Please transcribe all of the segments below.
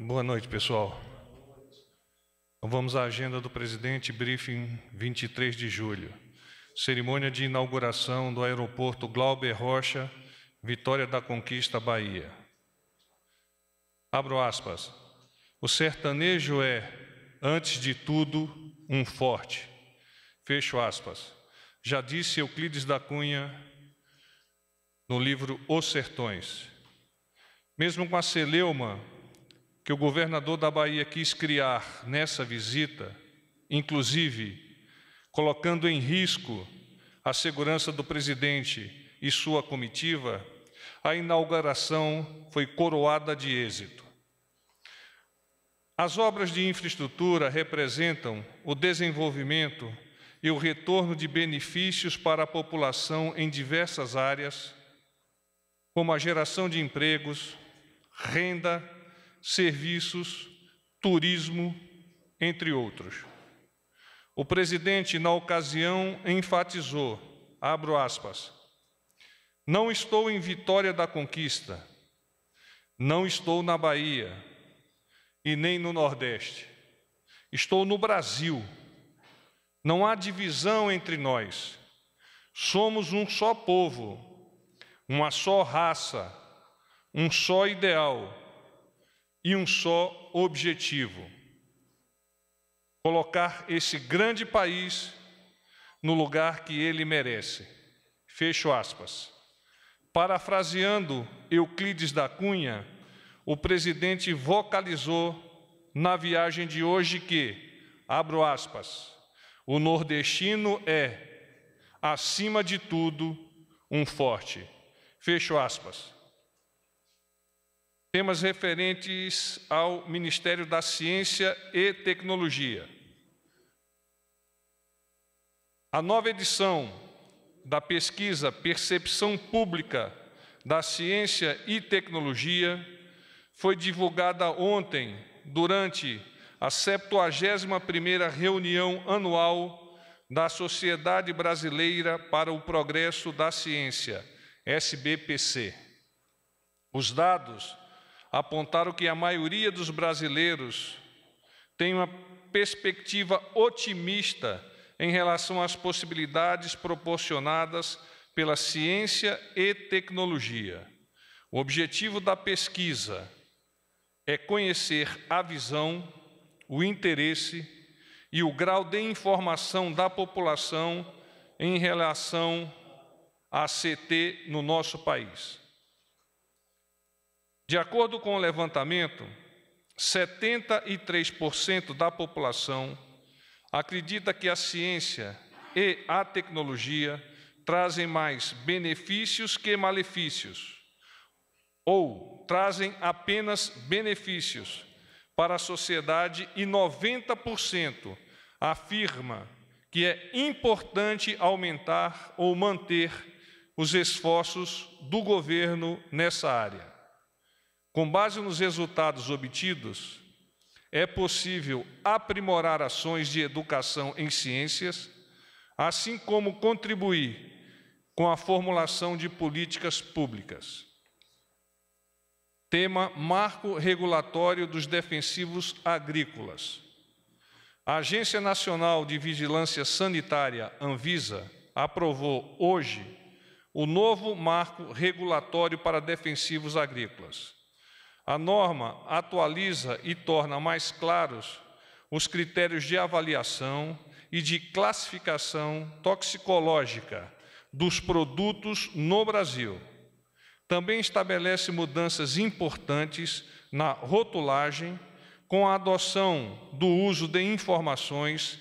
Boa noite, pessoal. Então, vamos à agenda do presidente, briefing 23 de julho. Cerimônia de inauguração do aeroporto Glauber Rocha, Vitória da Conquista, Bahia. Abro aspas. O sertanejo é, antes de tudo, um forte. Fecho aspas. Já disse Euclides da Cunha no livro Os Sertões. Mesmo com a celeuma que o governador da Bahia quis criar nessa visita, inclusive colocando em risco a segurança do presidente e sua comitiva, a inauguração foi coroada de êxito. As obras de infraestrutura representam o desenvolvimento e o retorno de benefícios para a população em diversas áreas, como a geração de empregos, renda serviços, turismo, entre outros. O presidente, na ocasião, enfatizou, abro aspas, não estou em Vitória da Conquista, não estou na Bahia e nem no Nordeste. Estou no Brasil. Não há divisão entre nós. Somos um só povo, uma só raça, um só ideal e um só objetivo: colocar esse grande país no lugar que ele merece. Fecho aspas. Parafraseando Euclides da Cunha, o presidente vocalizou na viagem de hoje que, abro aspas, o nordestino é, acima de tudo, um forte. Fecho aspas temas referentes ao Ministério da Ciência e Tecnologia. A nova edição da pesquisa Percepção Pública da Ciência e Tecnologia foi divulgada ontem durante a 71ª reunião anual da Sociedade Brasileira para o Progresso da Ciência, SBPC. Os dados apontaram que a maioria dos brasileiros tem uma perspectiva otimista em relação às possibilidades proporcionadas pela ciência e tecnologia. O objetivo da pesquisa é conhecer a visão, o interesse e o grau de informação da população em relação à CT no nosso país. De acordo com o levantamento, 73% da população acredita que a ciência e a tecnologia trazem mais benefícios que malefícios, ou trazem apenas benefícios para a sociedade, e 90% afirma que é importante aumentar ou manter os esforços do governo nessa área. Com base nos resultados obtidos, é possível aprimorar ações de educação em ciências, assim como contribuir com a formulação de políticas públicas. Tema Marco Regulatório dos Defensivos Agrícolas. A Agência Nacional de Vigilância Sanitária, Anvisa, aprovou hoje o novo marco regulatório para defensivos agrícolas. A norma atualiza e torna mais claros os critérios de avaliação e de classificação toxicológica dos produtos no Brasil. Também estabelece mudanças importantes na rotulagem, com a adoção do uso de informações,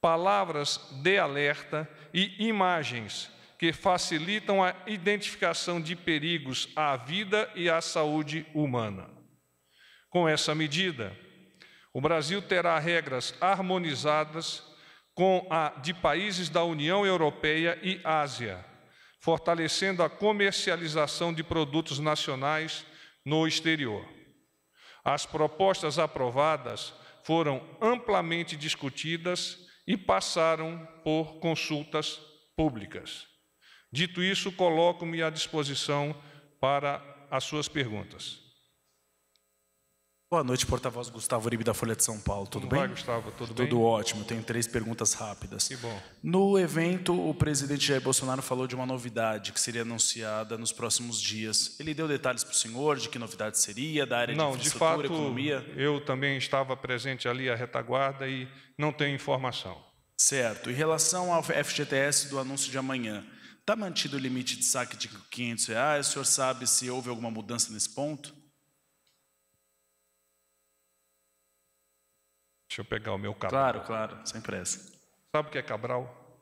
palavras de alerta e imagens que facilitam a identificação de perigos à vida e à saúde humana. Com essa medida, o Brasil terá regras harmonizadas com a de países da União Europeia e Ásia, fortalecendo a comercialização de produtos nacionais no exterior. As propostas aprovadas foram amplamente discutidas e passaram por consultas públicas. Dito isso, coloco-me à disposição para as suas perguntas. Boa noite, porta-voz Gustavo Uribe da Folha de São Paulo. Tudo Como bem? Vai, Gustavo, tudo, tudo bem? Tudo ótimo. Tenho três perguntas rápidas. Que bom. No evento, o presidente Jair Bolsonaro falou de uma novidade que seria anunciada nos próximos dias. Ele deu detalhes para o senhor de que novidade seria, da área não, de infraestrutura, de fato, economia? Eu também estava presente ali à retaguarda e não tenho informação. Certo. Em relação ao FGTS do anúncio de amanhã, está mantido o limite de saque de 500 reais? O senhor sabe se houve alguma mudança nesse ponto? Deixa eu pegar o meu Cabral. Claro, claro, sem pressa. Sabe o que é Cabral?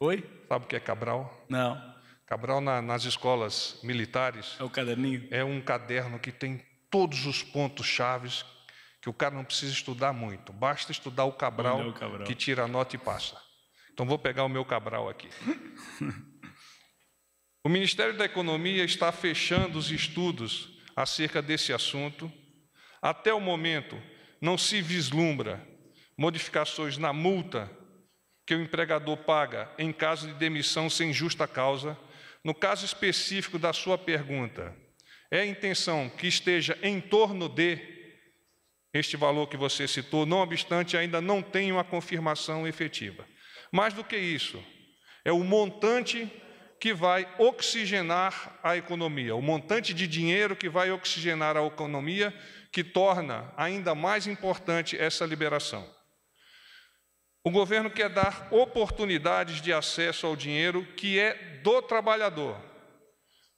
Oi? Sabe o que é Cabral? Não. Cabral na, nas escolas militares. É o caderninho? É um caderno que tem todos os pontos chaves que o cara não precisa estudar muito. Basta estudar o Cabral, o Cabral. que tira a nota e passa. Então vou pegar o meu Cabral aqui. O Ministério da Economia está fechando os estudos acerca desse assunto. Até o momento, não se vislumbra modificações na multa que o empregador paga em caso de demissão sem justa causa. No caso específico da sua pergunta, é a intenção que esteja em torno de este valor que você citou, não obstante, ainda não tem uma confirmação efetiva. Mais do que isso, é o montante que vai oxigenar a economia, o montante de dinheiro que vai oxigenar a economia, que torna ainda mais importante essa liberação. O governo quer dar oportunidades de acesso ao dinheiro que é do trabalhador.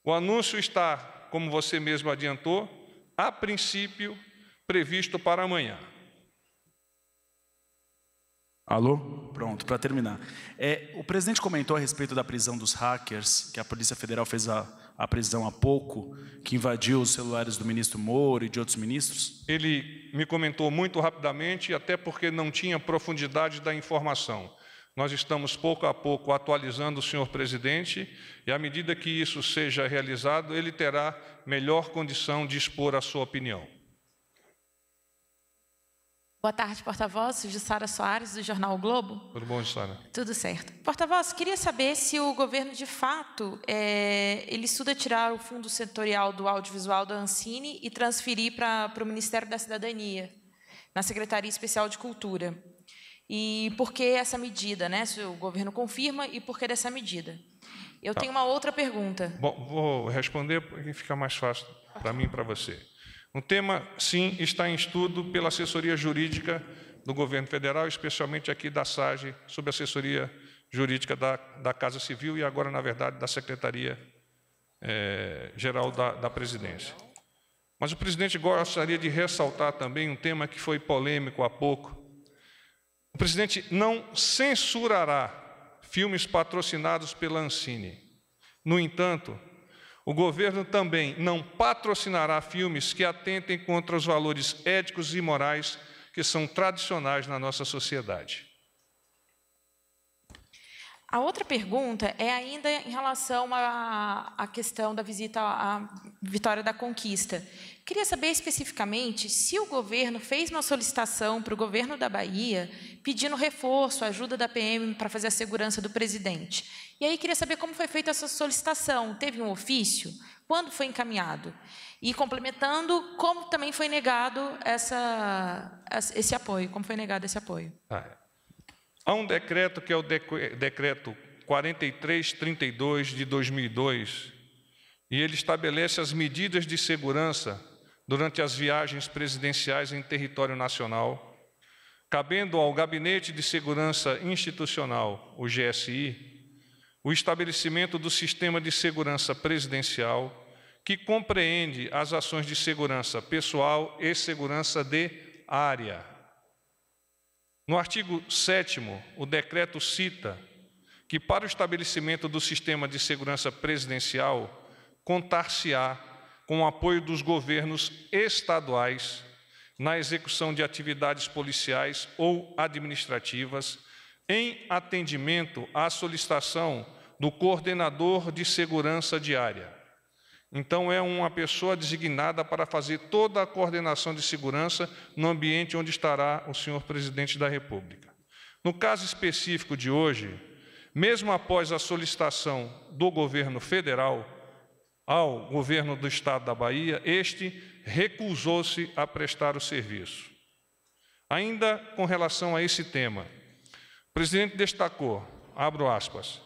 O anúncio está, como você mesmo adiantou, a princípio previsto para amanhã. Alô? Pronto, para terminar. É, o presidente comentou a respeito da prisão dos hackers, que a Polícia Federal fez a, a prisão há pouco, que invadiu os celulares do ministro Moro e de outros ministros? Ele me comentou muito rapidamente, até porque não tinha profundidade da informação. Nós estamos pouco a pouco atualizando o senhor presidente, e à medida que isso seja realizado, ele terá melhor condição de expor a sua opinião. Boa tarde, porta-voz. Sara Soares, do Jornal o Globo. Tudo bom, Sara? Tudo certo. Porta-voz, queria saber se o governo, de fato, é, ele estuda tirar o fundo setorial do audiovisual da Ancine e transferir para o Ministério da Cidadania, na Secretaria Especial de Cultura. E por que essa medida, né? Se o governo confirma e por que dessa medida? Eu tá. tenho uma outra pergunta. Bom, vou responder porque fica mais fácil para mim e para você. O tema, sim, está em estudo pela assessoria jurídica do governo federal, especialmente aqui da SAGE, sob assessoria jurídica da, da Casa Civil e agora, na verdade, da Secretaria é, Geral da, da Presidência. Mas o presidente gostaria de ressaltar também um tema que foi polêmico há pouco. O presidente não censurará filmes patrocinados pela Ancine. No entanto, o governo também não patrocinará filmes que atentem contra os valores éticos e morais que são tradicionais na nossa sociedade. A outra pergunta é ainda em relação à, à questão da visita à Vitória da Conquista. Queria saber especificamente se o governo fez uma solicitação para o governo da Bahia pedindo reforço, ajuda da PM para fazer a segurança do presidente. E aí queria saber como foi feita essa solicitação. Teve um ofício? Quando foi encaminhado? E complementando, como também foi negado essa, esse apoio? Como foi negado esse apoio? Ah, Há um decreto que é o decreto 4332 de 2002, e ele estabelece as medidas de segurança durante as viagens presidenciais em território nacional, cabendo ao Gabinete de Segurança Institucional, o GSI, o estabelecimento do sistema de segurança presidencial, que compreende as ações de segurança pessoal e segurança de área. No artigo 7, o decreto cita que, para o estabelecimento do sistema de segurança presidencial, contar-se-á com o apoio dos governos estaduais na execução de atividades policiais ou administrativas, em atendimento à solicitação do coordenador de segurança diária. Então, é uma pessoa designada para fazer toda a coordenação de segurança no ambiente onde estará o senhor presidente da República. No caso específico de hoje, mesmo após a solicitação do governo federal ao governo do estado da Bahia, este recusou-se a prestar o serviço. Ainda com relação a esse tema, o presidente destacou, abro aspas,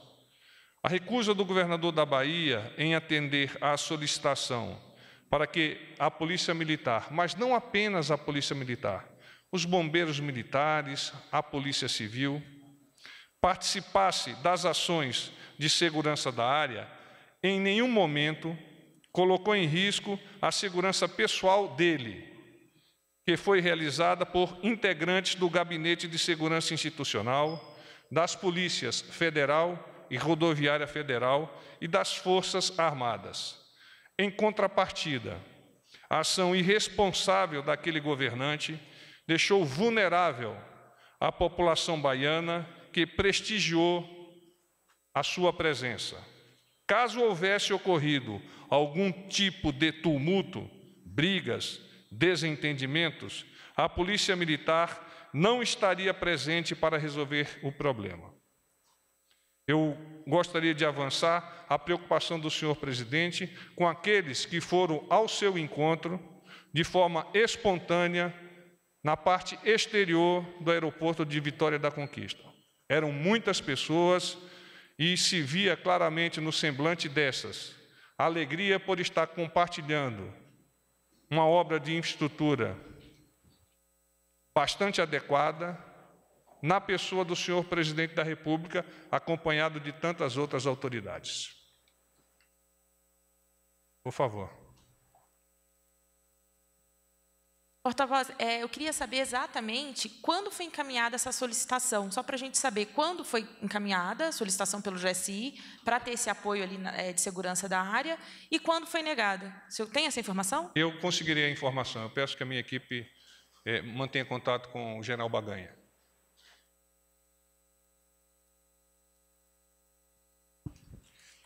a recusa do governador da Bahia em atender à solicitação para que a Polícia Militar, mas não apenas a Polícia Militar, os bombeiros militares, a Polícia Civil, participasse das ações de segurança da área, em nenhum momento colocou em risco a segurança pessoal dele, que foi realizada por integrantes do Gabinete de Segurança Institucional, das Polícias Federal e Rodoviária Federal e das Forças Armadas. Em contrapartida, a ação irresponsável daquele governante deixou vulnerável a população baiana que prestigiou a sua presença. Caso houvesse ocorrido algum tipo de tumulto, brigas, desentendimentos, a Polícia Militar não estaria presente para resolver o problema. Eu gostaria de avançar a preocupação do senhor presidente com aqueles que foram ao seu encontro de forma espontânea na parte exterior do aeroporto de Vitória da Conquista. Eram muitas pessoas e se via claramente no semblante dessas a alegria por estar compartilhando uma obra de infraestrutura bastante adequada na pessoa do senhor presidente da República, acompanhado de tantas outras autoridades. Por favor. Porta-voz, é, eu queria saber exatamente quando foi encaminhada essa solicitação, só para a gente saber quando foi encaminhada a solicitação pelo GSI, para ter esse apoio ali é, de segurança da área, e quando foi negada. O senhor tem essa informação? Eu conseguiria a informação. Eu peço que a minha equipe é, mantenha contato com o general Baganha.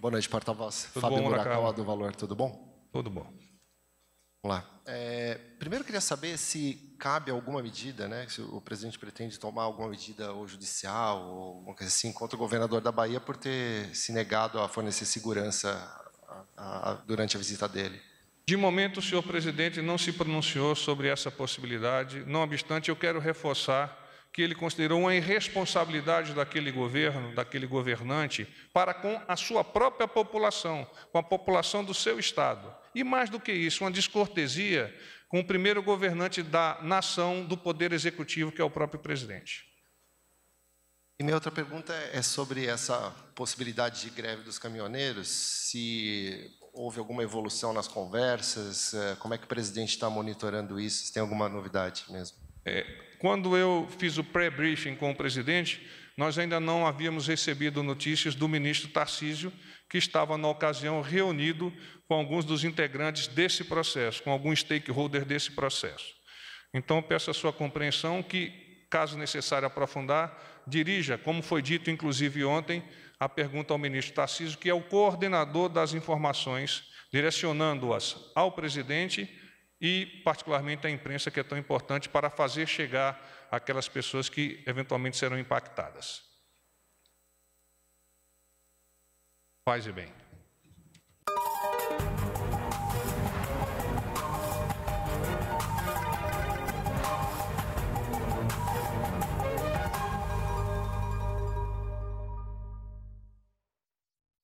Boa noite, porta-voz. Fábio Murakawa, do Valor, tudo bom? Tudo bom. Vamos lá. É, primeiro, queria saber se cabe alguma medida, né, se o presidente pretende tomar alguma medida ou judicial ou alguma coisa assim contra o governador da Bahia por ter se negado a fornecer segurança a, a, durante a visita dele. De momento, o senhor presidente não se pronunciou sobre essa possibilidade. Não obstante, eu quero reforçar que ele considerou uma irresponsabilidade daquele governo, daquele governante, para com a sua própria população, com a população do seu Estado. E mais do que isso, uma descortesia com o primeiro governante da nação, do poder executivo, que é o próprio presidente. E minha outra pergunta é sobre essa possibilidade de greve dos caminhoneiros, se houve alguma evolução nas conversas, eh, como é que o presidente está monitorando isso, se tem alguma novidade mesmo? É, quando eu fiz o pré-briefing com o presidente, nós ainda não havíamos recebido notícias do ministro Tarcísio, que estava, na ocasião, reunido com alguns dos integrantes desse processo, com alguns stakeholders desse processo. Então, peço a sua compreensão que, caso necessário aprofundar, dirija, como foi dito, inclusive, ontem, a pergunta ao ministro Tarcísio, que é o coordenador das informações, direcionando-as ao presidente e, particularmente, a imprensa, que é tão importante para fazer chegar aquelas pessoas que eventualmente serão impactadas. Paz e bem.